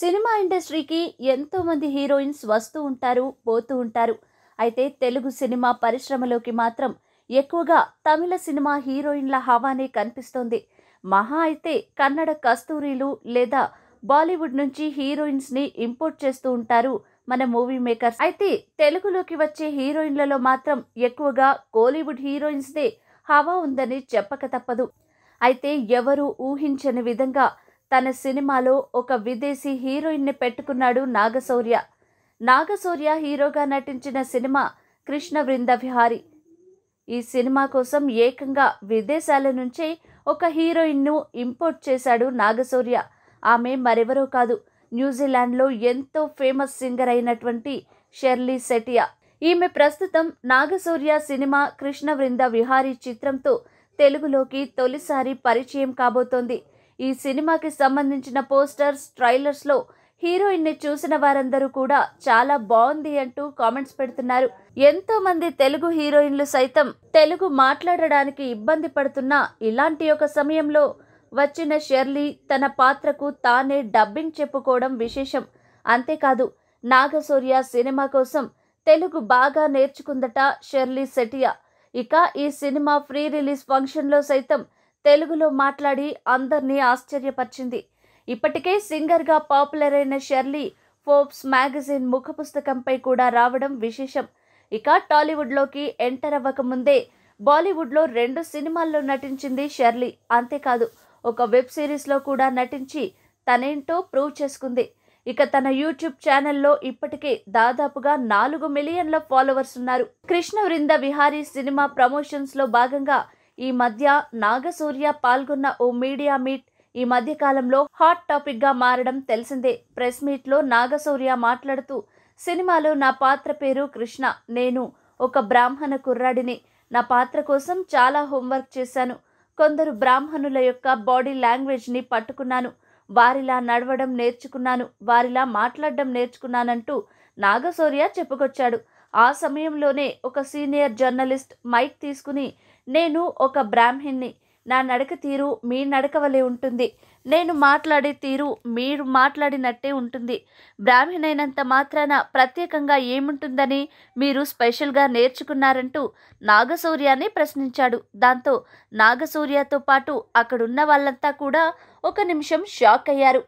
cinema ఇండస్ట్రీకి ఎంతోమంది heroines వస్తూ ఉంటారు పోతూ ఉంటారు అయితే తెలుగు సినిమా పరిశ్రమలోకి మాత్రం ఎక్కువగా తమిళ సినిమా హీరోయిన్ల హవానే కనిపిస్తోంది మహా అయితే కన్నడ కస్తూరీలు లేదా బాలీవుడ్ నుంచి హీరోయిన్స్ని ఇంపోర్ట్ చేస్తూ ఉంటారు మన మూవీ మేకర్స్ అయితే తెలుగులోకి వచ్చే హీరోయిన్లలో మాత్రం ఎక్కువగా కోలీవుడ్ హీరోయిన్స్దే హవా ఉందని చెప్పక తప్పదు అయితే ఎవరు ఊహించని విధంగా తన సినిమాలో ఒక విదేశీ హీరోయిన్ని పెట్టుకున్నాడు నాగశౌర్య నాగశౌర్య హీరోగా నటించిన సినిమా కృష్ణ వృంద విహారి ఈ సినిమా కోసం ఏకంగా విదేశాల నుంచే ఒక హీరోయిన్ను ఇంపోర్ట్ చేశాడు నాగశౌర్య ఆమె మరెవరో కాదు న్యూజిలాండ్లో ఎంతో ఫేమస్ సింగర్ అయినటువంటి షెర్లీ సెటియా ఈమె ప్రస్తుతం నాగశౌర్య సినిమా కృష్ణ వృంద విహారీ చిత్రంతో తెలుగులోకి తొలిసారి పరిచయం కాబోతోంది ఈ సినిమాకి సంబంధించిన పోస్టర్స్ ట్రైలర్స్లో హీరోయిన్ని చూసిన వారందరూ కూడా చాలా బాగుంది అంటూ కామెంట్స్ పెడుతున్నారు ఎంతో మంది తెలుగు హీరోయిన్లు సైతం తెలుగు మాట్లాడడానికి ఇబ్బంది పడుతున్న ఇలాంటి ఒక సమయంలో వచ్చిన షెర్లీ తన పాత్రకు తానే డబ్బింగ్ చెప్పుకోవడం విశేషం అంతేకాదు నాగసూర్య సినిమా కోసం తెలుగు బాగా నేర్చుకుందట షెర్లీ సెటియా ఇక ఈ సినిమా ఫ్రీ రిలీజ్ ఫంక్షన్లో సైతం తెలుగులో మాట్లాడి అందరినీ ఆశ్చర్యపరిచింది ఇప్పటికే సింగర్గా పాపులర్ అయిన షర్లీ ఫోర్బ్స్ మ్యాగజైన్ ముఖ పుస్తకంపై కూడా రావడం విశేషం ఇక టాలీవుడ్లోకి ఎంటర్ అవ్వకముందే బాలీవుడ్లో రెండు సినిమాల్లో నటించింది షెర్లీ అంతేకాదు ఒక వెబ్ సిరీస్లో కూడా నటించి తనేంటో ప్రూవ్ చేసుకుంది ఇక తన యూట్యూబ్ ఛానల్లో ఇప్పటికే దాదాపుగా నాలుగు మిలియన్ల ఫాలోవర్స్ ఉన్నారు కృష్ణ వృంద విహారీ సినిమా ప్రమోషన్స్లో భాగంగా ఈ మధ్య నాగసూర్య పాల్గొన్న ఓ మీడియా మీట్ ఈ మధ్య కాలంలో హాట్ టాపిక్గా మారడం తెలిసిందే ప్రెస్ మీట్లో నాగసూర్య మాట్లాడుతూ సినిమాలో నా పాత్ర పేరు కృష్ణ నేను ఒక బ్రాహ్మణ కుర్రాడిని నా పాత్ర కోసం చాలా హోంవర్క్ చేశాను కొందరు బ్రాహ్మణుల యొక్క బాడీ లాంగ్వేజ్ని పట్టుకున్నాను వారిలా నడవడం నేర్చుకున్నాను వారిలా మాట్లాడడం నేర్చుకున్నానంటూ నాగసూర్య చెప్పుకొచ్చాడు ఆ సమయంలోనే ఒక సీనియర్ జర్నలిస్ట్ మైక్ తీసుకుని నేను ఒక బ్రాహ్మిణ్ణి నా నడక తీరు మీ నడక వలె ఉంటుంది నేను మాట్లాడే తీరు మీరు మాట్లాడినట్టే ఉంటుంది బ్రాహ్మణ్ అయినంత మాత్రాన ప్రత్యేకంగా ఏముంటుందని మీరు స్పెషల్గా నేర్చుకున్నారంటూ నాగసూర్యాన్ని ప్రశ్నించాడు దాంతో నాగసూర్యతో పాటు అక్కడున్న వాళ్ళంతా కూడా ఒక నిమిషం షాక్ అయ్యారు